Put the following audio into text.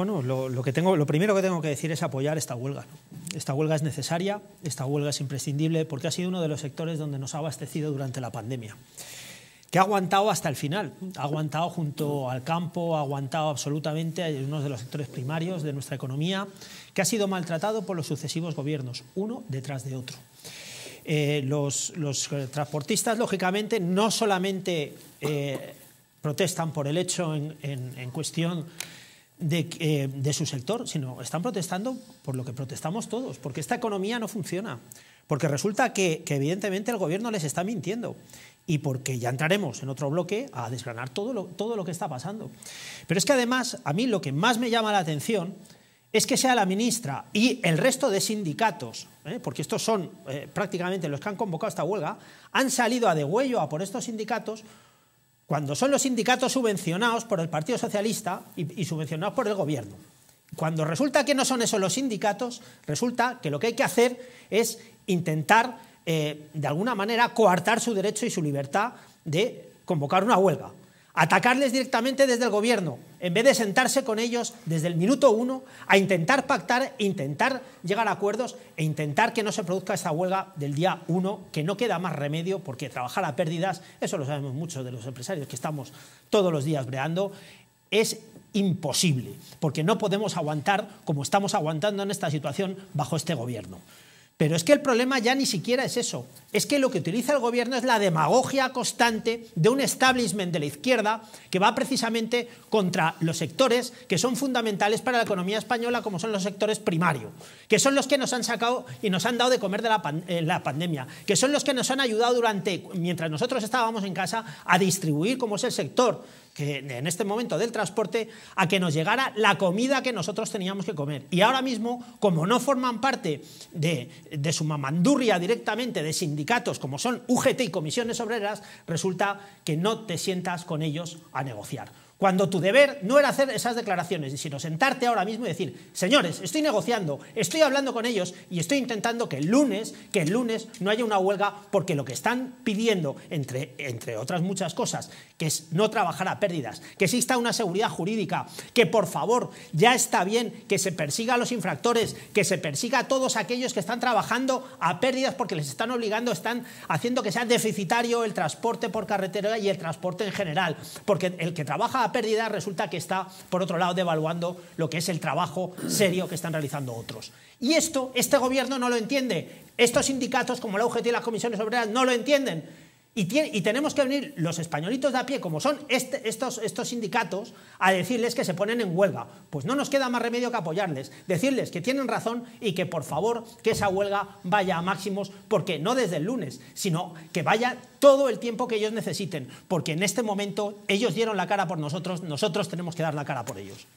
Bueno, lo, que tengo, lo primero que tengo que decir es apoyar esta huelga. Esta huelga es necesaria, esta huelga es imprescindible porque ha sido uno de los sectores donde nos ha abastecido durante la pandemia que ha aguantado hasta el final, ha aguantado junto al campo, ha aguantado absolutamente en uno de los sectores primarios de nuestra economía, que ha sido maltratado por los sucesivos gobiernos, uno detrás de otro. Eh, los, eh, transportistas, lógicamente, no solamente eh, protestan por el hecho en cuestión eh, de, su sector, sino están protestando por lo que protestamos todos, porque esta economía no funciona, porque resulta que, evidentemente el gobierno les está mintiendo y porque ya entraremos en otro bloque a desgranar todo lo, todo lo que está pasando. Pero es que además, a mí lo que más me llama la atención es que sea la ministra y el resto de sindicatos, ¿eh? porque estos son eh, prácticamente los que han convocado esta huelga, han salido a degüello a por estos sindicatos cuando son los sindicatos subvencionados por el Partido Socialista y, subvencionados por el Gobierno. Cuando resulta que no son esos los sindicatos, resulta que lo que hay que hacer es intentar, eh, de alguna manera, coartar su derecho y su libertad de convocar una huelga. Atacarles directamente desde el gobierno, en vez de sentarse con ellos desde el minuto uno a intentar pactar, intentar llegar a acuerdos e intentar que no se produzca esta huelga del día uno, que no queda más remedio porque trabajar a pérdidas, eso lo sabemos muchos de los empresarios que estamos todos los días breando, es imposible, porque no podemos aguantar como estamos aguantando en esta situación bajo este gobierno. Pero es que el problema ya ni siquiera es eso. Es que lo que utiliza el gobierno es la demagogia constante de un establishment de la izquierda que va precisamente contra los sectores que son fundamentales para la economía española, como son los sectores primarios, que son los que nos han sacado y nos han dado de comer de la, eh, la pandemia, que son los que nos han ayudado durante, mientras nosotros estábamos en casa, a distribuir, como es el sector que en este momento del transporte a que nos llegara la comida que nosotros teníamos que comer. Y ahora mismo, como no forman parte de, de su mamandurria directamente de sindicatos como son UGT y comisiones obreras, resulta que no te sientas con ellos a negociar. Cuando tu deber no era hacer esas declaraciones, sino sentarte ahora mismo y decir, señores, estoy negociando, estoy hablando con ellos y estoy intentando que el lunes, que el lunes no haya una huelga, porque lo que están pidiendo, entre, entre otras muchas cosas, que es no trabajar a pérdidas, que exista una seguridad jurídica, que por favor ya está bien que se persiga a los infractores, que se persiga a todos aquellos que están trabajando a pérdidas porque les están obligando, están haciendo que sea deficitario el transporte por carretera y el transporte en general, porque el que trabaja a pérdida resulta que está, por otro lado, devaluando lo que es el trabajo serio que están realizando otros. Y esto, este gobierno no lo entiende. Estos sindicatos, como la UGT y las comisiones obreras, no lo entienden. Y, y, tenemos que venir los españolitos de a pie, como son este, estos, estos sindicatos, a decirles que se ponen en huelga. Pues no nos queda más remedio que apoyarles, decirles que tienen razón y que por favor que esa huelga vaya a máximos, porque no desde el lunes, sino que vaya todo el tiempo que ellos necesiten, porque en este momento ellos dieron la cara por nosotros, nosotros tenemos que dar la cara por ellos.